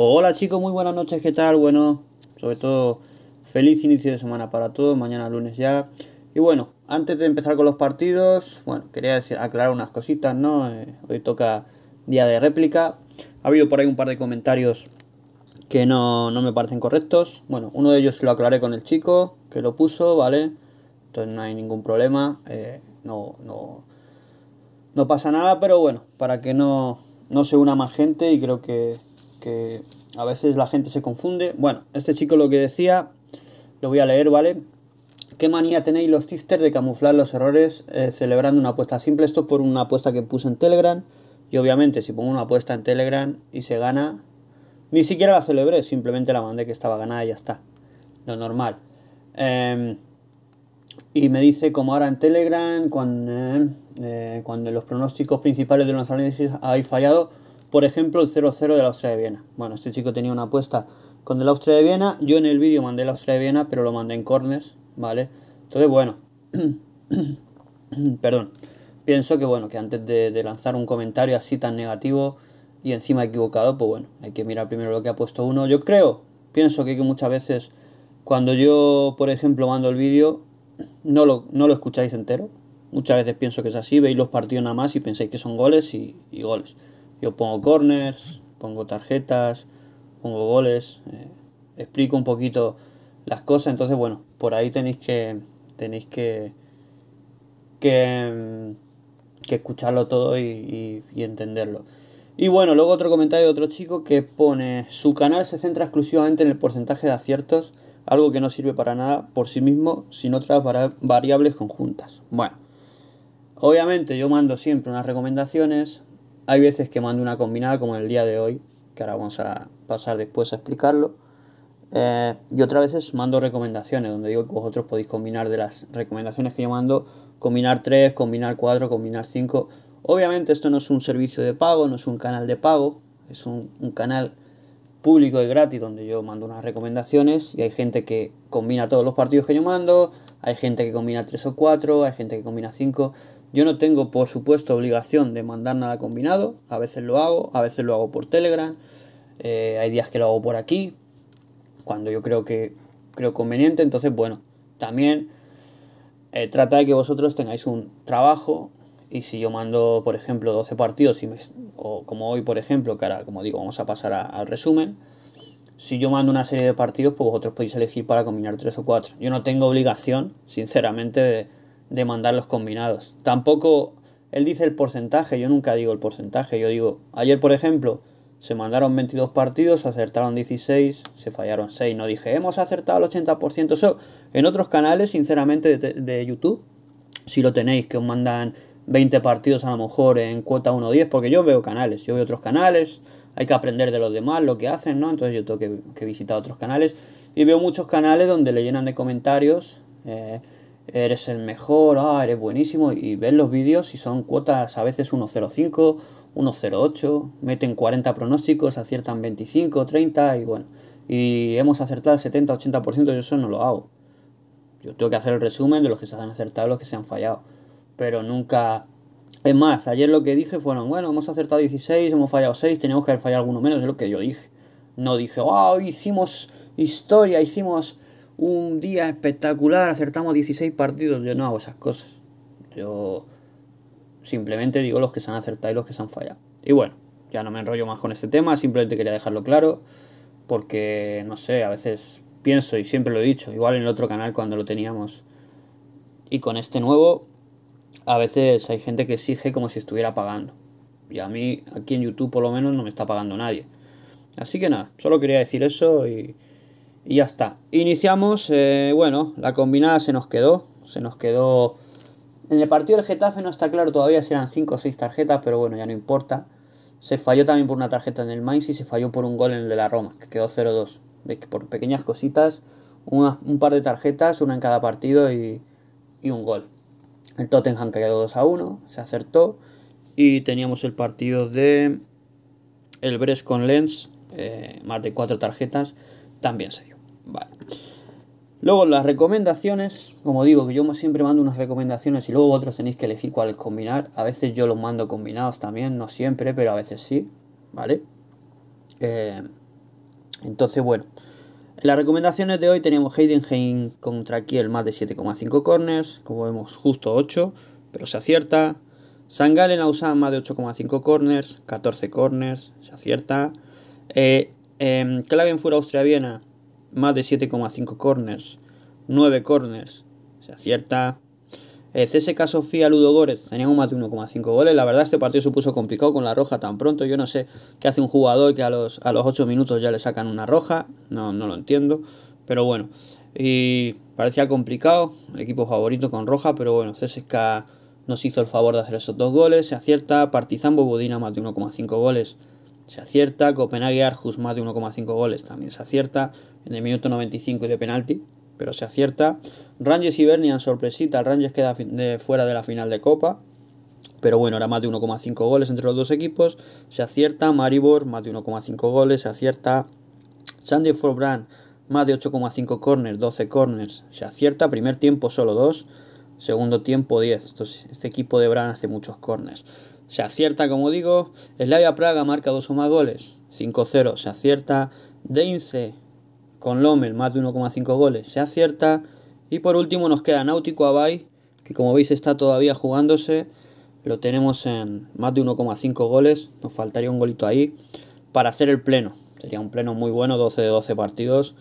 Hola chicos, muy buenas noches, ¿qué tal? Bueno, sobre todo feliz inicio de semana para todos, mañana lunes ya. Y bueno, antes de empezar con los partidos, bueno, quería aclarar unas cositas, ¿no? Eh, hoy toca día de réplica. Ha habido por ahí un par de comentarios que no, me parecen correctos. Bueno, uno de ellos lo aclaré con el chico que lo puso, ¿vale? Entonces no hay ningún problema, eh, no, no, no pasa nada, pero bueno, para que no, no se una más gente y creo que que a veces la gente se confunde. Bueno, este chico lo que decía, lo voy a leer, ¿vale? ¿Qué manía tenéis los tisters de camuflar los errores eh, celebrando una apuesta simple? Esto por una apuesta que puse en Telegram. Y obviamente, si pongo una apuesta en Telegram y se gana, ni siquiera la celebré, simplemente la mandé que estaba ganada y ya está. Lo normal. Em, y me dice, como ahora en Telegram, cuando, eh, eh, cuando los pronósticos principales de los análisis hay fallado, por ejemplo, el 0-0 la Austria de Viena. Bueno, este chico tenía una apuesta con el Austria de Viena. Yo en el vídeo mandé la Austria de Viena, pero lo mandé en cornes, ¿vale? Entonces, bueno, perdón, pienso que, bueno, que antes de, lanzar un comentario así tan negativo y encima equivocado, pues bueno, hay que mirar primero lo que ha puesto uno. Yo creo, pienso que, que muchas veces cuando yo, por ejemplo, mando el vídeo, no lo, no lo escucháis entero. Muchas veces pienso que es así, veis los partidos nada más y pensáis que son goles y goles. Yo pongo corners, pongo tarjetas, pongo goles, eh, explico un poquito las cosas. Entonces, bueno, por ahí tenéis que tenéis que que, mm, escucharlo todo y, entenderlo. Y bueno, luego otro comentario de otro chico que pone, su canal se centra exclusivamente en el porcentaje de aciertos, algo que no sirve para nada por sí mismo, sino otras variables conjuntas. Bueno, obviamente yo mando siempre unas recomendaciones, hay veces que mando una combinada como en el día de hoy, que ahora vamos a pasar después a explicarlo. Eh, y otras veces mando recomendaciones, donde digo que vosotros podéis combinar de las recomendaciones que yo mando, combinar 3, combinar 4, combinar 5. Obviamente esto no es un servicio de pago, no es un canal de pago, es un, un canal público y gratis donde yo mando unas recomendaciones y hay gente que combina todos los partidos que yo mando, hay gente que combina 3 o 4, hay gente que combina 5. Yo no tengo, por supuesto, obligación de mandar nada combinado. A veces lo hago, a veces lo hago por Telegram. Eh, hay días que lo hago por aquí, cuando yo creo que creo conveniente. Entonces, bueno, también eh, trata de que vosotros tengáis un trabajo. Y si yo mando, por ejemplo, 12 partidos, y me, o como hoy, por ejemplo, que ahora, como digo, vamos a pasar al resumen. Si yo mando una serie de partidos, pues vosotros podéis elegir para combinar 3 o 4. Yo no tengo obligación, sinceramente, de de mandar los combinados. Tampoco él dice el porcentaje, yo nunca digo el porcentaje, yo digo, ayer por ejemplo, se mandaron 22 partidos, acertaron 16, se fallaron 6, no dije, hemos acertado el 80%, eso en otros canales, sinceramente, de, de YouTube, si lo tenéis, que os mandan 20 partidos a lo mejor en cuota 1-10, porque yo veo canales, yo veo otros canales, hay que aprender de los demás lo que hacen, ¿no? Entonces yo tengo que, que visitar otros canales y veo muchos canales donde le llenan de comentarios. Eh, eres el mejor, ah, eres buenísimo, y ves los vídeos y son cuotas a veces 1.05, 1.08, meten 40 pronósticos, aciertan 25, 30 y bueno, y hemos acertado 70, 80%, yo eso no lo hago. Yo tengo que hacer el resumen de los que se han acertado y los que se han fallado, pero nunca... Es más, ayer lo que dije fueron, bueno, hemos acertado 16, hemos fallado 6, Tenemos que haber fallado alguno menos, de lo que yo dije. No dije, wow, hicimos historia, hicimos un día espectacular, acertamos 16 partidos. Yo no hago esas cosas. Yo simplemente digo los que se han acertado y los que se han fallado. Y bueno, ya no me enrollo más con este tema, simplemente quería dejarlo claro, porque no sé, a veces pienso y siempre lo he dicho, igual en el otro canal cuando lo teníamos y con este nuevo, a veces hay gente que exige como si estuviera pagando. Y a mí, aquí en YouTube por lo menos, no me está pagando nadie. Así que nada, solo quería decir eso y... Y ya está. Iniciamos, eh, bueno, la combinada se nos quedó. Se nos quedó... En el partido del Getafe no está claro todavía si eran 5 o 6 tarjetas, pero bueno, ya no importa. Se falló también por una tarjeta en el Mainz y se falló por un gol en el de la Roma, que quedó 0-2. Por pequeñas cositas, un par de tarjetas, una en cada partido y, y un gol. El Tottenham quedó 2-1, se acertó. Y teníamos el partido de el Brest con Lens, eh, más de 4 tarjetas también se dio. Vale. Luego las recomendaciones, como digo, que yo siempre mando unas recomendaciones y luego otros tenéis que elegir cuáles combinar. A veces yo los mando combinados también, no siempre, pero a veces sí, ¿vale? Eh, entonces, bueno, las recomendaciones de hoy tenemos Heidenheim contra Kiel más de 7,5 corners, como vemos justo 8, pero se acierta. Sangalen ha usado más de 8,5 corners, 14 corners, se acierta. Eh, eh, em, Klagenfurt Austria-Viena, más de 7,5 corners, 9 corners, se acierta. Eh, CSK Sofía Ludogorets tenían más de 1,5 goles. La verdad, este partido se puso complicado con la roja tan pronto. Yo no sé qué hace un jugador que a los, a los 8 minutos ya le sacan una roja. No, no lo entiendo. Pero bueno, y parecía complicado. El equipo favorito con roja, pero bueno, CSK nos hizo el favor de hacer esos dos goles. Se acierta. Partizan Bobodina más de 1,5 goles se acierta. Copenhague Arjus más de 1,5 goles también se acierta. En el minuto 95 de penalti, pero se acierta. Rangers y Bernian sorpresita. El Rangers queda fuera de la final de Copa. Pero bueno, era más de 1,5 goles entre los dos equipos. Se acierta. Maribor, más de 1,5 goles. Se acierta. Sandy brand más de 8,5 corners, 12 corners. Se acierta. Primer tiempo solo 2. Segundo tiempo 10. Entonces, este equipo de Brand hace muchos corners se acierta, como digo. Slavia Praga marca dos o más goles, 5-0, se acierta. Deince con Lomel. más de 1,5 goles, se acierta. Y por último nos queda Náutico Abay, que como veis está todavía jugándose. Lo tenemos en más de 1,5 goles, nos faltaría un golito ahí para hacer el pleno. Sería un pleno muy bueno, 12 de 12 partidos.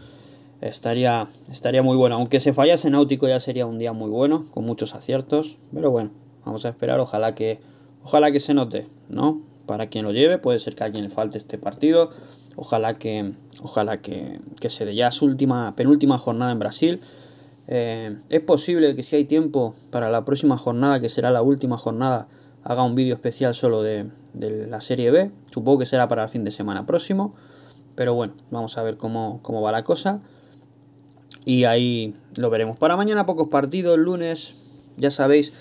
Estaría, estaría muy bueno. Aunque se fallase Náutico ya sería un día muy bueno, con muchos aciertos. Pero bueno, vamos a esperar, ojalá que Ojalá que se note, ¿no? Para quien lo lleve, puede ser que a alguien le falte este partido. Ojalá que, ojalá que, que se dé ya su última, penúltima jornada en Brasil. Eh, es posible que si hay tiempo para la próxima jornada, que será la última jornada, haga un vídeo especial solo de, la Serie B. Supongo que será para el fin de semana próximo. Pero bueno, vamos a ver cómo, cómo va la cosa. Y ahí lo veremos. Para mañana pocos partidos, lunes, ya sabéis.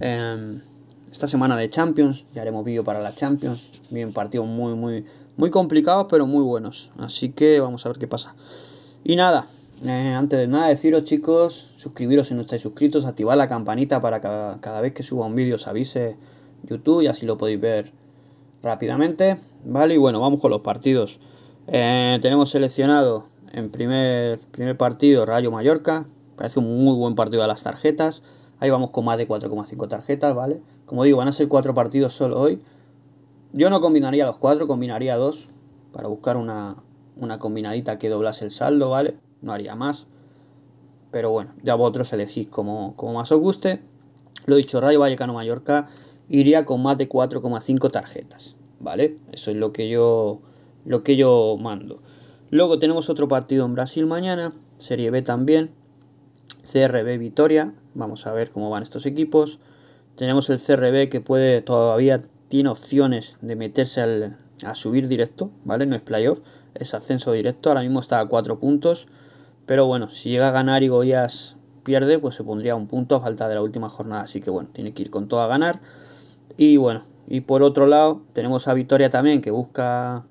Em, esta semana de Champions. Ya haremos vídeo para la Champions. Bien, partidos muy, muy, muy complicados, pero muy buenos. Así que vamos a ver qué pasa. Y nada, eh, antes de nada deciros chicos, suscribiros si no estáis suscritos, activad la campanita para que cada, vez que suba un vídeo os avise YouTube y así lo podéis ver rápidamente. Vale, y bueno, vamos con los partidos. Eh, tenemos seleccionado en primer, primer partido Rayo Mallorca. Parece un muy buen partido a las tarjetas. Ahí vamos con más de 4,5 tarjetas, ¿vale? Como digo, van a ser cuatro partidos solo hoy. Yo no combinaría los cuatro, combinaría dos para buscar una, combinadita que doblase el saldo, ¿vale? No haría más. Pero bueno, ya vosotros elegís como, como más os guste. Lo dicho, Rayo Vallecano Mallorca iría con más de 4,5 tarjetas, ¿vale? Eso es lo que yo lo que yo mando. Luego tenemos otro partido en Brasil mañana, Serie B también, CRB Vitoria, Vamos a ver cómo van estos equipos. Tenemos el CRB que puede todavía tiene opciones de meterse al, a subir directo, ¿vale? No es playoff, es ascenso directo. Ahora mismo está a 4 puntos. Pero bueno, si llega a ganar y Goyas pierde, pues se pondría un punto a falta de la última jornada. Así que bueno, tiene que ir con todo a ganar. Y bueno, y por otro lado, tenemos a Victoria también que busca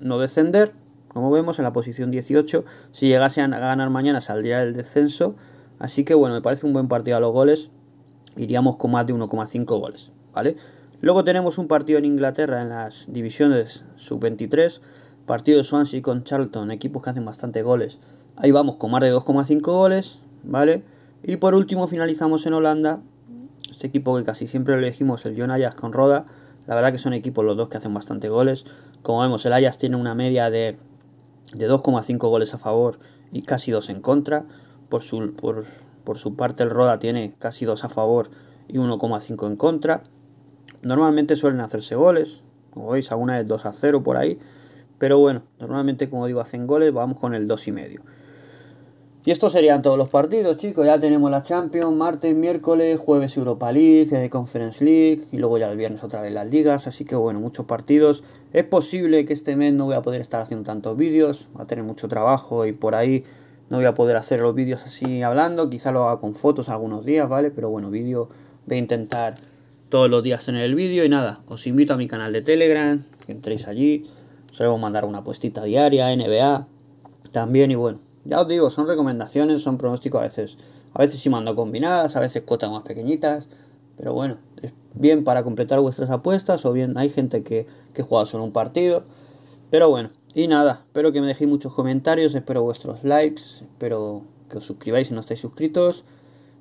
no descender. Como vemos, en la posición 18. Si llegase a ganar mañana, saldría del descenso. Así que bueno, me parece un buen partido a los goles. Iríamos con más de 1,5 goles, ¿vale? Luego tenemos un partido en Inglaterra en las divisiones sub-23. Partido de Swansea con Charlton, equipos que hacen bastante goles. Ahí vamos con más de 2,5 goles, ¿vale? Y por último finalizamos en Holanda. Este equipo que casi siempre elegimos, el John Ayas con Roda. La verdad que son equipos los dos que hacen bastante goles. Como vemos, el Ayas tiene una media de, de 2,5 goles a favor y casi 2 en contra. Por su, parte el Roda tiene casi 2 a favor y 1,5 en contra. Normalmente suelen hacerse goles, como veis alguna vez 2 a 0 por ahí. Pero bueno, normalmente como digo hacen goles, vamos con el 2,5. Y estos serían todos los partidos, chicos. Ya tenemos la Champions, martes, miércoles, jueves Europa League, Conference League y luego ya el viernes otra vez las ligas. Así que bueno, muchos partidos. Es posible que este mes no voy a poder estar haciendo tantos vídeos, va a tener mucho trabajo y por ahí no voy a poder hacer los vídeos así hablando, quizá lo haga con fotos algunos días, ¿vale? Pero bueno, vídeo voy a intentar todos los días tener el vídeo y nada, os invito a mi canal de Telegram, que entréis allí, a mandar una apuestita diaria, NBA, también y bueno, ya os digo, son recomendaciones, son pronósticos a veces, a veces sí mando combinadas, a veces cuotas más pequeñitas, pero bueno, es bien para completar vuestras apuestas o bien hay gente que, que juega solo un partido, pero bueno, y nada, espero que me dejéis muchos comentarios, espero vuestros likes, espero que os suscribáis si no estáis suscritos.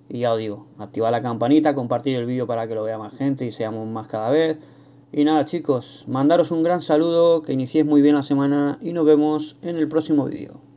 Y ya os digo, activad la campanita, compartir el vídeo para que lo vea más gente y seamos más cada vez. Y nada chicos, mandaros un gran saludo, que iniciéis muy bien la semana y nos vemos en el próximo vídeo.